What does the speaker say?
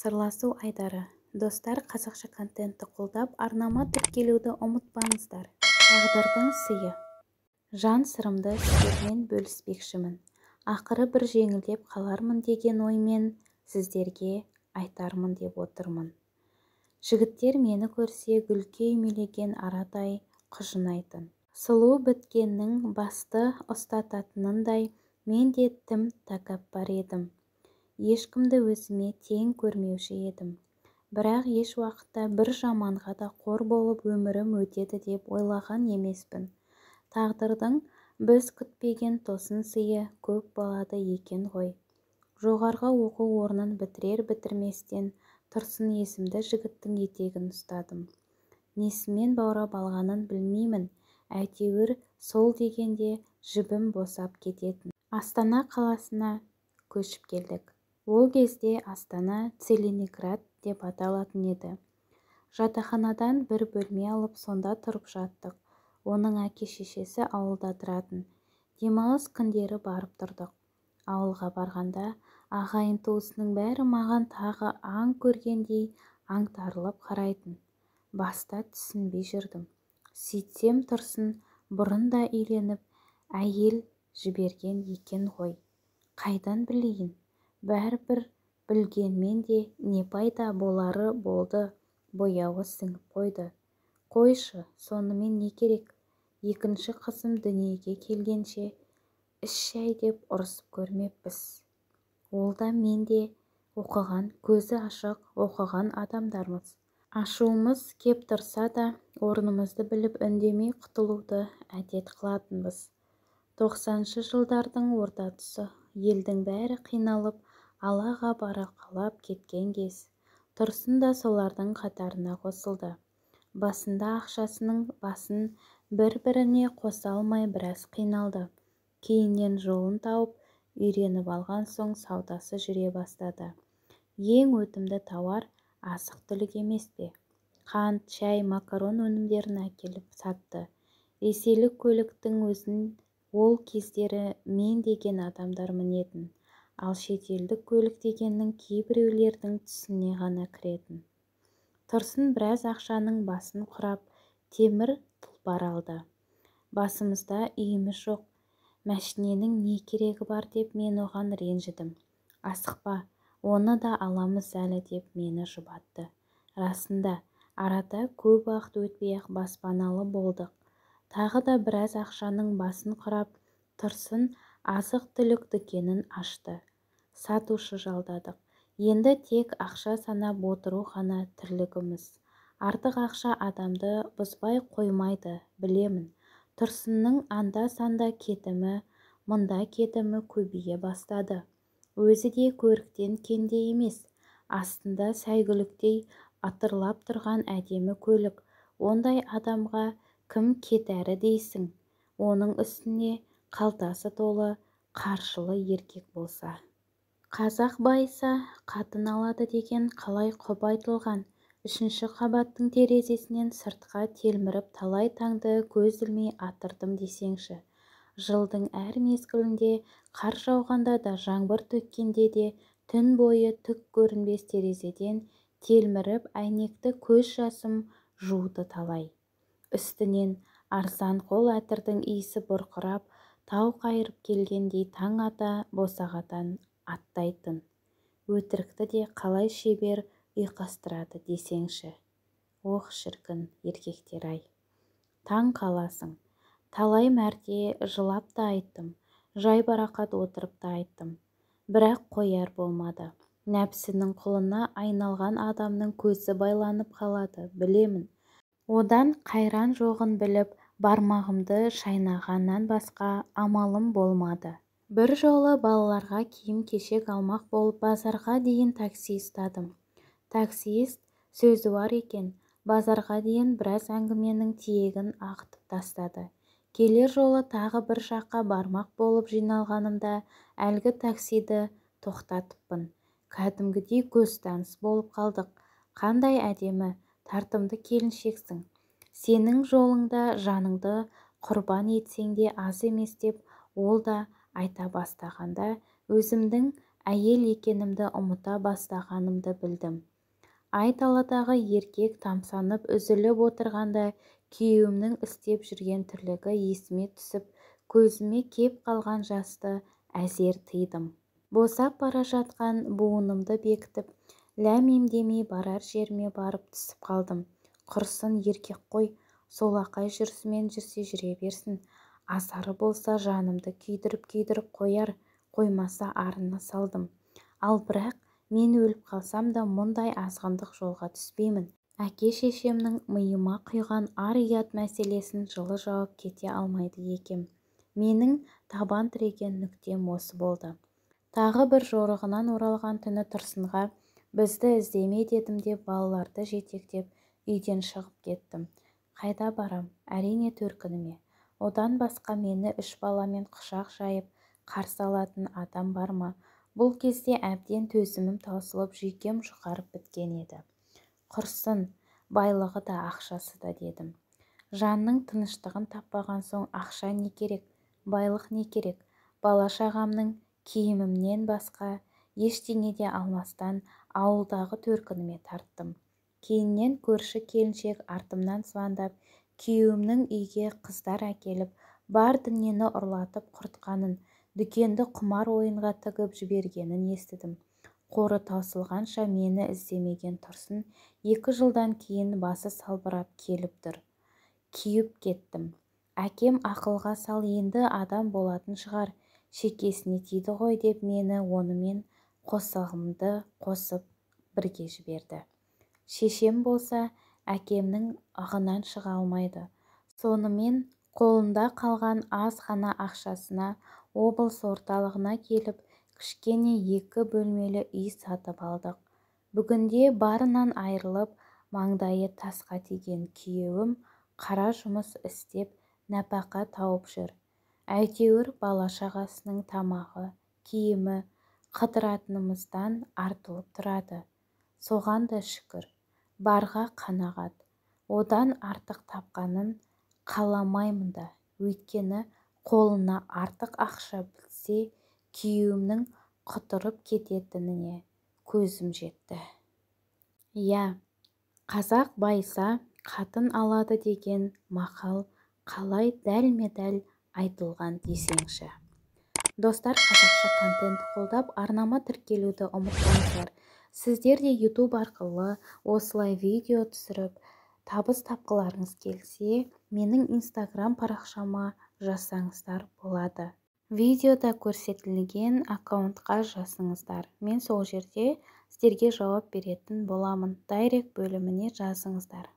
сырласу айдары достар қазақша контентті қолдап арнама тіркелуді ұмытпаңыздар тағдырдың сыйы жан сырымды сіздермен бөліспекшімін ақыры бір жеңілдеп қалармын деген оймен сіздерге айтармын деп отырмын жігіттер мені көрсе гүлге үймелеген арадай құжынайтын сұлу біткеннің басты ұстататынындай мен де тым тәкаппар едім ешкімді өзіме тең көрмеуші едім бірақ еш уақытта бір жаманға да қор болып өмірім өтеді деп ойлаған емеспін тағдырдың біз күтпеген тосын сыйы көп болады екен ғой жоғарғы оқу орнын бітірер-бітірместен тұрсын есімді жігіттің етегін ұстадым несімен баурап алғанын білмеймін әйтеуір сол дегенде жібім босап кететін астана қаласына көшіп келдік ол кезде астана целиноград деп аталатын еді жатақханадан бір бөлме алып сонда тұрып жаттық оның әке-шешесі ауылда тұратын демалыс күндері барып тұрдық ауылға барғанда ағайын-туысының бәрі маған тағы аң көргендей аңтарылып қарайтын баста түсінбей жүрдім сөйтсем тұрсын бұрын да үйленіп әйел жіберген екен ғой қайдан білейін бәрібір білгенмен де не пайда болары болды бояуы сіңіп қойды қойшы сонымен не керек екінші қызым дүниеге келгенше іш шай деп ұрысып көрмеппіз ол да мен де оқыған көзі ашық оқыған адамдармыз ашуымыз кеп тұрса да орнымызды біліп үндемей құтылуды әдет қылатынбыз Тоқсаншы жылдардың орта тұсы елдің бәрі қиналып алаға барақалап кеткен кез тұрсын да солардың қатарына қосылды басында ақшасының басын бір-біріне қоса алмай біраз қиналды кейіннен жолын тауып үйреніп алған соң саудасы жүре бастады ең өтімді тауар асық түлік емес пе қант шай макарон өнімдерін әкеліп сатты ресейлік көліктің өзін ол кездері мен деген адамдар мінетін ал шетелдік көлік дегеннің кейбіреулердің түсіне ғана кіретін тұрсын біраз ақшаның басын құрап темір тұлпар алды басымызда үйіміз жоқ мәшиненің не керегі бар деп мен оған ренжідім асықпа оны да аламыз әлі деп мені жұбатты расында арада көп уақыт өтпей-ақ баспаналы болдық тағы да біраз ақшаның басын құрап тұрсын азық-түлік дүкенін ашты сатушы жалдадық енді тек ақша санап отыру ғана тірлігіміз артық ақша адамды бұзбай қоймайды білемін тұрсынның анда-санда кетімі мында кетімі көбейе бастады өзі де көріктен кенде емес астында сәйгүліктей атырлап тұрған әдемі көлік ондай адамға кім кетәрі дейсің оның үстіне қалтасы толы қаршылы еркек болса қазақ байыса қатын алады деген қалай құп айтылған үшінші қабаттың терезесінен сыртқа телміріп талай таңды көз ілмей атырдым десеңші жылдың әр мезгілінде қар жауғанда да жаңбыр төккенде де түн бойы түк көрінбес терезеден телміріп әйнекті көз жасым жуды талай үстінен арзан қол әтірдің иісі бұрқырап тау қайырып келгендей таң ата босағадан аттайтын өтірікті де қалай шебер ұйқастырады десеңші ох шіркін еркектер ай таң қаласың талай мәрте жылап та айттым жайбарақат отырып та айттым бірақ қояр болмады нәпсінің құлына айналған адамның көзі байланып қалады білемін одан қайран жоғын біліп бармағымды шайнағаннан басқа амалым болмады бір жолы балаларға киім-кешек алмақ болып базарға дейін такси ұстадым таксист бар екен базарға дейін біраз әңгіменің тиегін ақтып тастады келер жолы тағы бір жаққа бармақ болып жиналғанымда әлгі таксиді тоқтатыппын кәдімгідей көзтаныс болып қалдық қандай әдемі тартымды келіншексің сенің жолыңда жаныңды құрбан етсең де аз емес деп ол да айта бастағанда өзімдің әйел екенімді ұмыта бастағанымды білдім айдаладағы еркек тамсанып үзіліп отырғанда күйеуімнің істеп жүрген тірлігі есіме түсіп көзіме кеп қалған жасты әзер тыйдым босап бара жатқан буынымды бекітіп ләм демей барар жеріме барып түсіп қалдым құрсын еркек қой солақай жүрісімен жүрсе жүре берсін асары болса жанымды күйдіріп-күйдіріп қояр қоймаса арына салдым ал бірақ мен өліп қалсам да мұндай азғындық жолға түспеймін әке-шешемнің миыма құйған ар-ұят мәселесін жылы жауып кете алмайды екем менің табан тіреген нүктем осы болды тағы бір жорығынан оралған түні тұрсынға бізді іздеме дедім деп балаларды жетектеп үйден шығып кеттім қайда барам әрине төркініме одан басқа мені үш баламен құшақ жайып қарсы алатын адам бар ма бұл кезде әбден төзімім таусылып жүйкем жұқарып біткен еді құрсын байлығы да ақшасы да дедім жанның тыныштығын таппаған соң ақша не керек байлық не керек бала шағамның киімімнен басқа ештеңе де алмастан ауылдағы төркініме тарттым кейіннен көрші келіншек артымнан звондап күйеуімнің үйге қыздар әкеліп бар дүниені ұрлатып құртқанын дүкенді құмар ойынға тігіп жібергенін естідім қоры таусылғанша мені іздемеген тұрсын екі жылдан кейін басы салбырап келіп тұр күйіп кеттім әкем ақылға сал енді адам болатын шығар шекесіне тиді ғой деп мені онымен қосығымды қосып бірге жіберді шешем болса әкемнің ығынан шыға алмайды сонымен қолында қалған аз ғана ақшасына облыс орталығына келіп кішкене екі бөлмелі үй сатып алдық бүгінде барынан айырылып маңдайы тасқа тиген күйеуім қара жұмыс істеп нәпақа тауып жүр әйтеуір бала-шағасының тамағы киімі қыдыратынымыздан артылып тұрады соған да шүкір барға қанағат одан артық тапқанын қаламаймын да өйткені қолына артық ақша білсе, күйеуімнің құтырып кететініне көзім жетті иә қазақ байса қатын алады деген мақал қалай дәлме дәл айтылған десеңші достар қазақша контент қолдап арнама тіркелуді ұмытпаңыздар сіздер де YouTube арқылы осылай видео түсіріп табыс тапқыларыңыз келсе менің инстаграм парақшама жазсаңыздар болады видеода көрсетілген аккаунтқа жасыңыздар. мен сол жерде сіздерге жауап беретін боламын дайрек бөліміне жасыңыздар.